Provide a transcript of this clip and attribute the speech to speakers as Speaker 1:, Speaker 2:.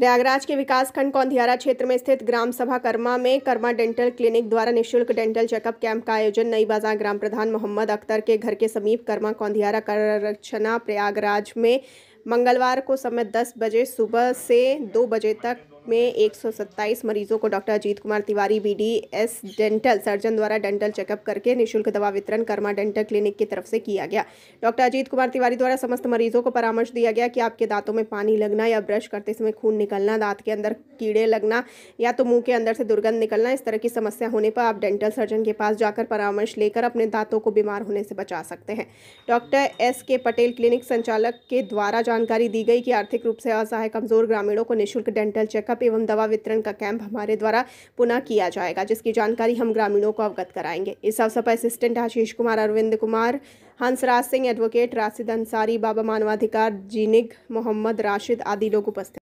Speaker 1: प्रयागराज के विकासखंड कौंधियारा क्षेत्र में स्थित ग्राम सभा कर्मा में कर्मा डेंटल क्लिनिक द्वारा निशुल्क डेंटल चेकअप कैंप का आयोजन नई बाजार ग्राम प्रधान मोहम्मद अख्तर के घर के समीप कर्मा कौंधियारा कररक्षना प्रयागराज में मंगलवार को समय 10 बजे सुबह से 2 बजे तक में 127 मरीजों को doctor Ajit Kumar Tiwari B S dental surgeon द्वारा डेंटल चेकअप करके निशुल्क दवा वितरण कर्मा डेंटल क्लिनिक की तरफ से किया गया डॉक्टर अजीत कुमार तिवारी द्वारा समस्त मरीजों को परामर्श दिया गया कि आपके दांतों में पानी लगना या ब्रश करते समय खून निकलना दांत के अंदर कीड़े लगना या तो मुंह के अंदर से दुर्गंध निकलना इस तरह की समस्या होने पर आप डेंटल सर्जन के पास जाकर परामर्श लेकर अपने दांतों को बीमार होने से बचा सकते हैं डॉक्टर एस के पटेल क्लिनिक संचालक के द्वारा जानकारी दी गई कि आर्थिक रूप से असहाय कमजोर ग्रामीणों को निःशुल्क डेंटल चेकअप चेकअप एवं दवा वितरण का कैंप हमारे द्वारा पुनः किया जाएगा जिसकी जानकारी हम ग्रामीणों को अवगत कराएंगे इस अवसर पर असिस्टेंट आशीष कुमार अरविंद कुमार हंसराज सिंह एडवोकेट राशिद अंसारी बाबा मानवाधिकार जीनिग मोहम्मद राशिद आदि लोग उपस्थित